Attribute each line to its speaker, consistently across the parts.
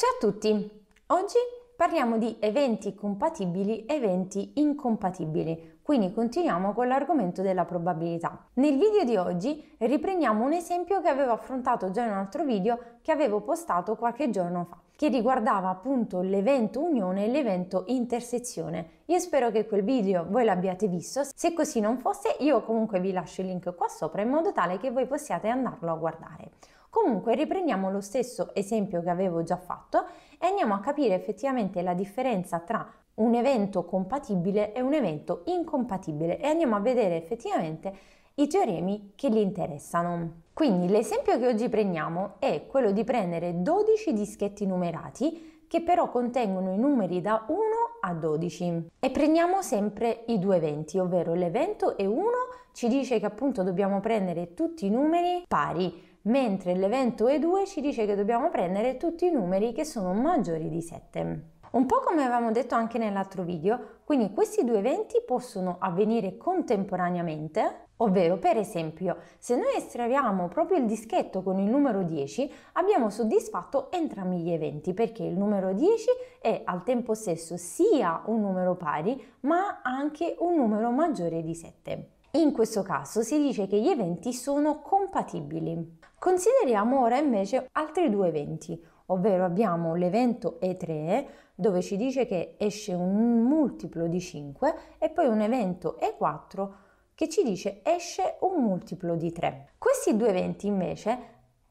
Speaker 1: Ciao a tutti! Oggi parliamo di eventi compatibili e eventi incompatibili, quindi continuiamo con l'argomento della probabilità. Nel video di oggi riprendiamo un esempio che avevo affrontato già in un altro video che avevo postato qualche giorno fa, che riguardava appunto l'evento unione e l'evento intersezione. Io spero che quel video voi l'abbiate visto, se così non fosse io comunque vi lascio il link qua sopra in modo tale che voi possiate andarlo a guardare. Comunque riprendiamo lo stesso esempio che avevo già fatto e andiamo a capire effettivamente la differenza tra un evento compatibile e un evento incompatibile e andiamo a vedere effettivamente i teoremi che li interessano. Quindi l'esempio che oggi prendiamo è quello di prendere 12 dischetti numerati che però contengono i numeri da 1 a 12 e prendiamo sempre i due eventi, ovvero l'evento e 1 ci dice che appunto dobbiamo prendere tutti i numeri pari, mentre l'evento E2 ci dice che dobbiamo prendere tutti i numeri che sono maggiori di 7. Un po' come avevamo detto anche nell'altro video, quindi questi due eventi possono avvenire contemporaneamente, ovvero per esempio se noi estraviamo proprio il dischetto con il numero 10 abbiamo soddisfatto entrambi gli eventi perché il numero 10 è al tempo stesso sia un numero pari ma anche un numero maggiore di 7. In questo caso si dice che gli eventi sono compatibili. Consideriamo ora invece altri due eventi, ovvero abbiamo l'evento E3 dove ci dice che esce un multiplo di 5 e poi un evento E4 che ci dice esce un multiplo di 3. Questi due eventi invece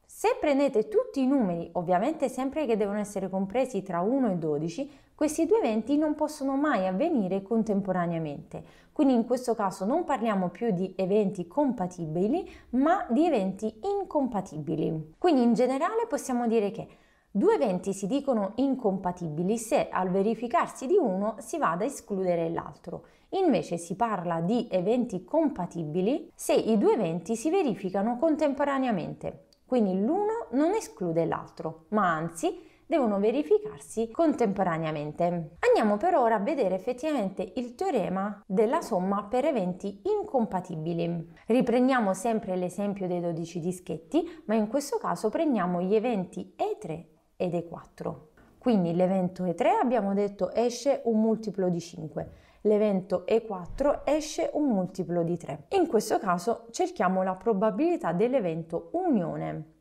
Speaker 1: se prendete tutti i numeri, ovviamente sempre che devono essere compresi tra 1 e 12, questi due eventi non possono mai avvenire contemporaneamente, quindi in questo caso non parliamo più di eventi compatibili, ma di eventi incompatibili. Quindi in generale possiamo dire che Due eventi si dicono incompatibili se al verificarsi di uno si vada a escludere l'altro. Invece si parla di eventi compatibili se i due eventi si verificano contemporaneamente. Quindi l'uno non esclude l'altro, ma anzi devono verificarsi contemporaneamente. Andiamo per ora a vedere effettivamente il teorema della somma per eventi incompatibili. Riprendiamo sempre l'esempio dei 12 dischetti, ma in questo caso prendiamo gli eventi E3 ed E4. Quindi l'evento E3 abbiamo detto esce un multiplo di 5, l'evento E4 esce un multiplo di 3. In questo caso cerchiamo la probabilità dell'evento unione,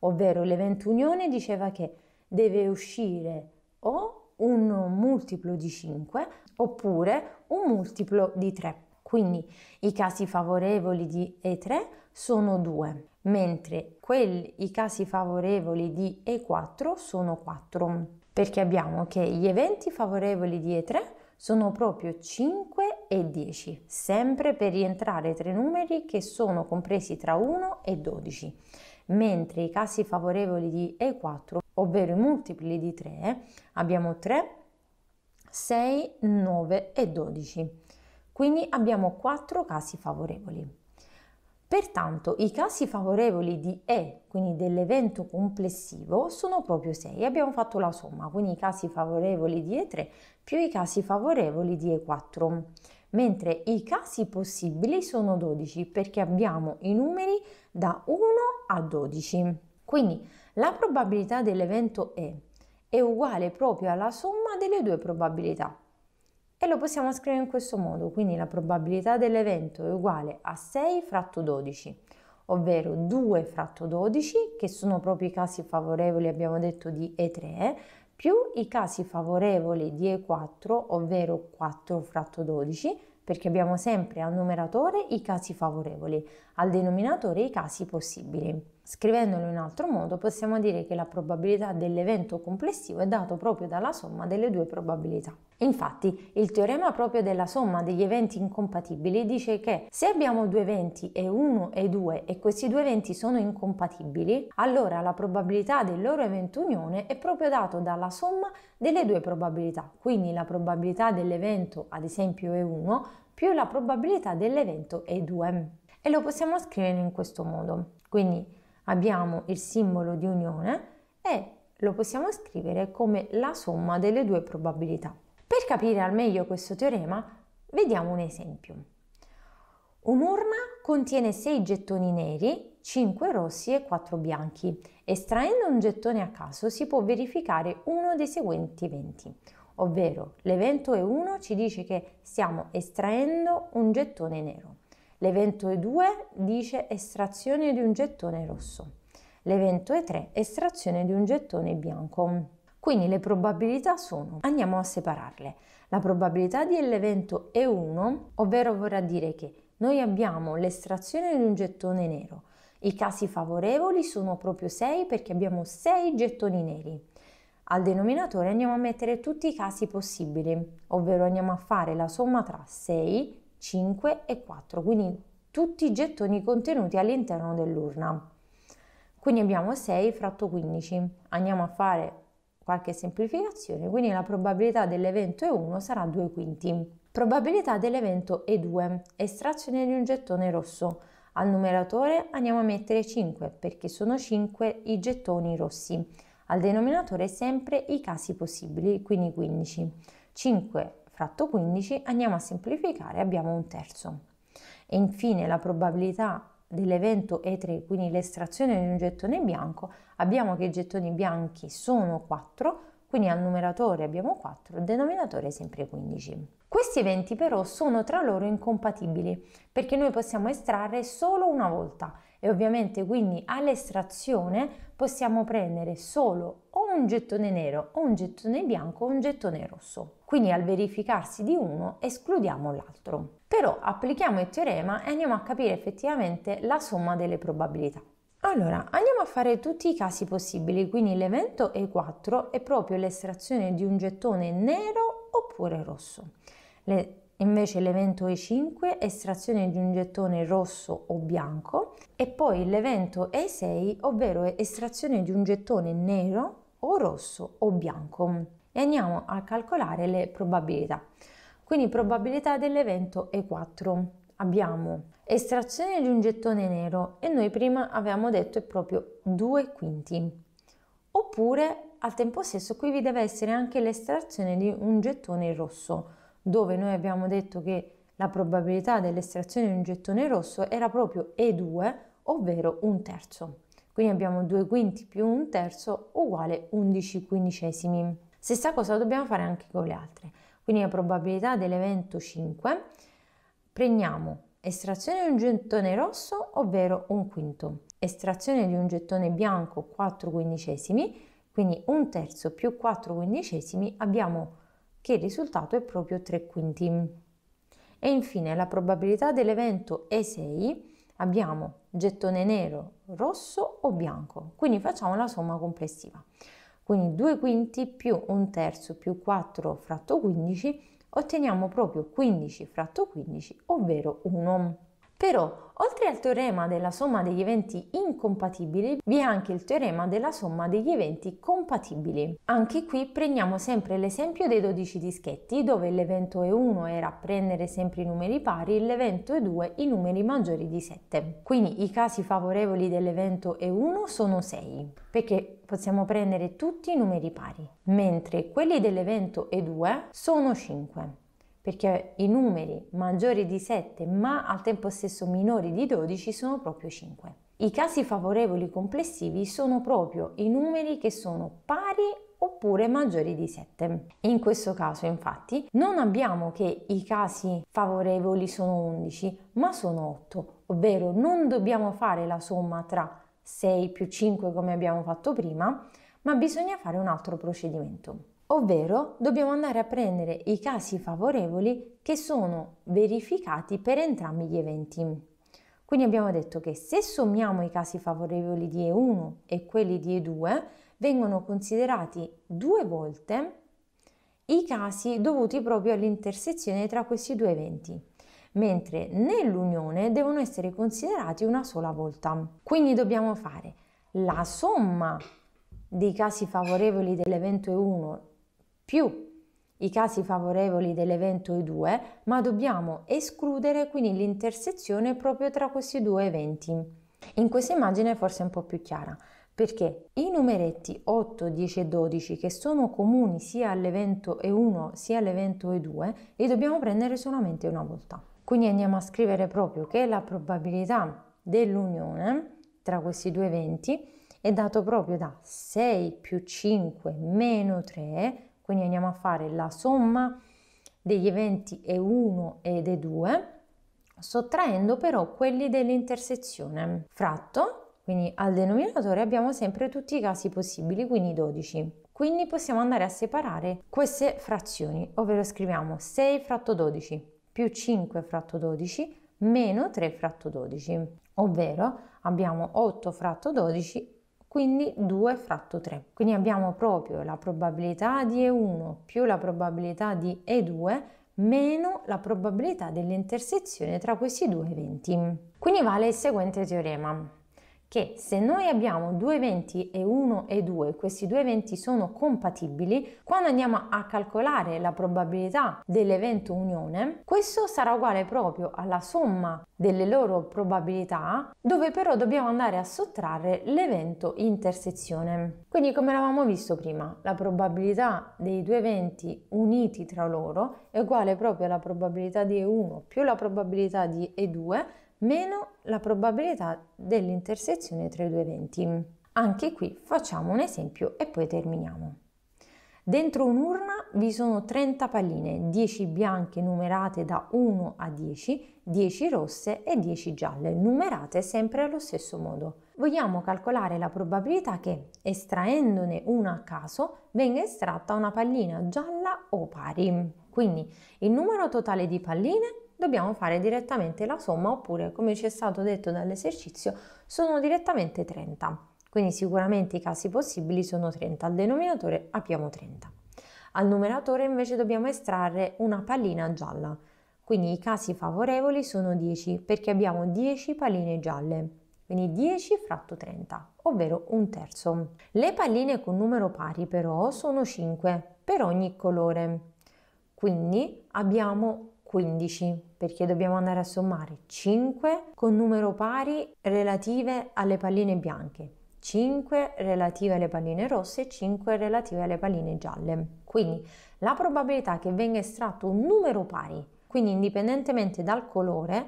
Speaker 1: ovvero l'evento unione diceva che deve uscire o un multiplo di 5 oppure un multiplo di 3. Quindi i casi favorevoli di E3 sono 2, mentre quelli, i casi favorevoli di E4 sono 4, perché abbiamo che gli eventi favorevoli di E3 sono proprio 5 e 10, sempre per rientrare tre numeri che sono compresi tra 1 e 12 mentre i casi favorevoli di E4, ovvero i multipli di 3, abbiamo 3, 6, 9 e 12. Quindi abbiamo 4 casi favorevoli. Pertanto i casi favorevoli di E, quindi dell'evento complessivo, sono proprio 6. Abbiamo fatto la somma, quindi i casi favorevoli di E3 più i casi favorevoli di E4 mentre i casi possibili sono 12 perché abbiamo i numeri da 1 a 12. Quindi la probabilità dell'evento E è uguale proprio alla somma delle due probabilità. E lo possiamo scrivere in questo modo, quindi la probabilità dell'evento è uguale a 6 fratto 12, ovvero 2 fratto 12, che sono proprio i casi favorevoli, abbiamo detto, di E3, più i casi favorevoli di E4, ovvero 4 fratto 12, perché abbiamo sempre al numeratore i casi favorevoli, al denominatore i casi possibili. Scrivendolo in altro modo, possiamo dire che la probabilità dell'evento complessivo è dato proprio dalla somma delle due probabilità. Infatti, il teorema proprio della somma degli eventi incompatibili dice che se abbiamo due eventi E1 e 2 e questi due eventi sono incompatibili, allora la probabilità del loro evento unione è proprio data dalla somma delle due probabilità. Quindi la probabilità dell'evento, ad esempio E1, più la probabilità dell'evento E2. E lo possiamo scrivere in questo modo. Quindi abbiamo il simbolo di unione e lo possiamo scrivere come la somma delle due probabilità. Per capire al meglio questo teorema, vediamo un esempio. Un'urna contiene 6 gettoni neri, 5 rossi e 4 bianchi. Estraendo un gettone a caso si può verificare uno dei seguenti eventi, ovvero l'evento E1 ci dice che stiamo estraendo un gettone nero. L'evento 2 dice estrazione di un gettone rosso. L'evento 3 estrazione di un gettone bianco. Quindi le probabilità sono, andiamo a separarle, la probabilità dell'evento E1, ovvero vorrà dire che noi abbiamo l'estrazione di un gettone nero. I casi favorevoli sono proprio 6 perché abbiamo 6 gettoni neri. Al denominatore andiamo a mettere tutti i casi possibili, ovvero andiamo a fare la somma tra 6 5 e 4, quindi tutti i gettoni contenuti all'interno dell'urna. Quindi abbiamo 6 fratto 15. Andiamo a fare qualche semplificazione, quindi la probabilità dell'evento E1 sarà 2 quinti. Probabilità dell'evento E2, estrazione di un gettone rosso. Al numeratore andiamo a mettere 5 perché sono 5 i gettoni rossi. Al denominatore sempre i casi possibili, quindi 15. 5 fratto 15 andiamo a semplificare, abbiamo un terzo. E infine la probabilità dell'evento E3, quindi l'estrazione di un gettone bianco, abbiamo che i gettoni bianchi sono 4, quindi al numeratore abbiamo 4, al denominatore sempre 15. Questi eventi però sono tra loro incompatibili perché noi possiamo estrarre solo una volta e ovviamente quindi all'estrazione possiamo prendere solo o un gettone nero o un gettone bianco o un gettone rosso. Quindi al verificarsi di uno escludiamo l'altro. Però applichiamo il teorema e andiamo a capire effettivamente la somma delle probabilità. Allora, andiamo a fare tutti i casi possibili, quindi l'evento E4 è proprio l'estrazione di un gettone nero oppure rosso. Le Invece l'evento E5, estrazione di un gettone rosso o bianco e poi l'evento E6, ovvero estrazione di un gettone nero o rosso o bianco. E andiamo a calcolare le probabilità. Quindi probabilità dell'evento E4. Abbiamo estrazione di un gettone nero e noi prima avevamo detto è proprio 2 quinti. Oppure al tempo stesso qui vi deve essere anche l'estrazione di un gettone rosso dove noi abbiamo detto che la probabilità dell'estrazione di un gettone rosso era proprio E2, ovvero un terzo. Quindi abbiamo 2 quinti più un terzo uguale 11 quindicesimi. Stessa cosa dobbiamo fare anche con le altre. Quindi la probabilità dell'evento 5, prendiamo estrazione di un gettone rosso, ovvero un quinto, estrazione di un gettone bianco 4 quindicesimi, quindi un terzo più 4 quindicesimi abbiamo che il risultato è proprio 3 quinti. E infine la probabilità dell'evento E6 abbiamo gettone nero, rosso o bianco, quindi facciamo la somma complessiva. Quindi 2 quinti più 1 terzo più 4 fratto 15 otteniamo proprio 15 fratto 15, ovvero 1. Però, oltre al teorema della somma degli eventi incompatibili, vi è anche il teorema della somma degli eventi compatibili. Anche qui prendiamo sempre l'esempio dei 12 dischetti, dove l'evento E1 era prendere sempre i numeri pari, l'evento E2 i numeri maggiori di 7. Quindi i casi favorevoli dell'evento E1 sono 6, perché possiamo prendere tutti i numeri pari, mentre quelli dell'evento E2 sono 5 perché i numeri maggiori di 7 ma al tempo stesso minori di 12 sono proprio 5. I casi favorevoli complessivi sono proprio i numeri che sono pari oppure maggiori di 7. In questo caso infatti non abbiamo che i casi favorevoli sono 11 ma sono 8, ovvero non dobbiamo fare la somma tra 6 più 5 come abbiamo fatto prima, ma bisogna fare un altro procedimento ovvero dobbiamo andare a prendere i casi favorevoli che sono verificati per entrambi gli eventi. Quindi abbiamo detto che se sommiamo i casi favorevoli di E1 e quelli di E2, vengono considerati due volte i casi dovuti proprio all'intersezione tra questi due eventi, mentre nell'unione devono essere considerati una sola volta. Quindi dobbiamo fare la somma dei casi favorevoli dell'evento E1 più i casi favorevoli dell'evento I2, ma dobbiamo escludere quindi l'intersezione proprio tra questi due eventi. In questa immagine forse è un po' più chiara, perché i numeretti 8, 10 e 12 che sono comuni sia all'evento E1 sia all'evento E2 li dobbiamo prendere solamente una volta. Quindi andiamo a scrivere proprio che la probabilità dell'unione tra questi due eventi è dato proprio da 6 più 5 meno 3 quindi andiamo a fare la somma degli eventi E1 ed E2, sottraendo però quelli dell'intersezione. Fratto, quindi al denominatore abbiamo sempre tutti i casi possibili, quindi 12. Quindi possiamo andare a separare queste frazioni, ovvero scriviamo 6 fratto 12 più 5 fratto 12 meno 3 fratto 12, ovvero abbiamo 8 fratto 12 quindi 2 fratto 3. Quindi abbiamo proprio la probabilità di E1 più la probabilità di E2 meno la probabilità dell'intersezione tra questi due eventi. Quindi vale il seguente teorema che se noi abbiamo due eventi e 1 e 2, questi due eventi sono compatibili, quando andiamo a calcolare la probabilità dell'evento unione, questo sarà uguale proprio alla somma delle loro probabilità, dove però dobbiamo andare a sottrarre l'evento intersezione. Quindi come l'avevamo visto prima, la probabilità dei due eventi uniti tra loro è uguale proprio alla probabilità di E1 più la probabilità di E2 meno la probabilità dell'intersezione tra i due eventi. Anche qui facciamo un esempio e poi terminiamo. Dentro un'urna vi sono 30 palline, 10 bianche numerate da 1 a 10, 10 rosse e 10 gialle, numerate sempre allo stesso modo. Vogliamo calcolare la probabilità che, estraendone una a caso, venga estratta una pallina gialla o pari. Quindi il numero totale di palline dobbiamo fare direttamente la somma oppure, come ci è stato detto dall'esercizio, sono direttamente 30. Quindi sicuramente i casi possibili sono 30. Al denominatore abbiamo 30. Al numeratore invece dobbiamo estrarre una pallina gialla. Quindi i casi favorevoli sono 10 perché abbiamo 10 palline gialle. Quindi 10 fratto 30, ovvero un terzo. Le palline con numero pari però sono 5 per ogni colore. Quindi abbiamo 15 perché dobbiamo andare a sommare 5 con numero pari relative alle palline bianche, 5 relative alle palline rosse e 5 relative alle palline gialle. Quindi la probabilità che venga estratto un numero pari, quindi indipendentemente dal colore,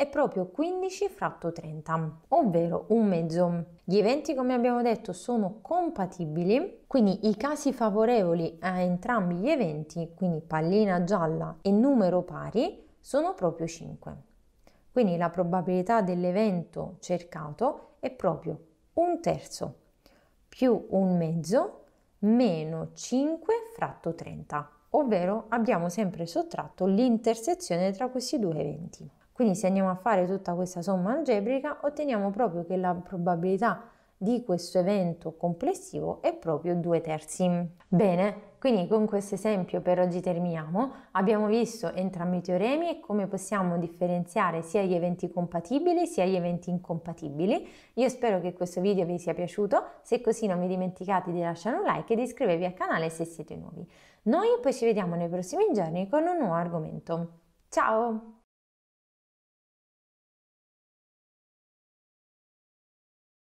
Speaker 1: è proprio 15 fratto 30, ovvero un mezzo. Gli eventi, come abbiamo detto, sono compatibili, quindi i casi favorevoli a entrambi gli eventi, quindi pallina gialla e numero pari, sono proprio 5. Quindi la probabilità dell'evento cercato è proprio un terzo più un mezzo meno 5 fratto 30, ovvero abbiamo sempre sottratto l'intersezione tra questi due eventi. Quindi se andiamo a fare tutta questa somma algebrica otteniamo proprio che la probabilità di questo evento complessivo è proprio 2 terzi. Bene, quindi con questo esempio per oggi terminiamo. Abbiamo visto entrambi i teoremi e come possiamo differenziare sia gli eventi compatibili sia gli eventi incompatibili. Io spero che questo video vi sia piaciuto, se così non vi dimenticate di lasciare un like e di iscrivervi al canale se siete nuovi. Noi poi ci vediamo nei prossimi giorni con un nuovo argomento. Ciao!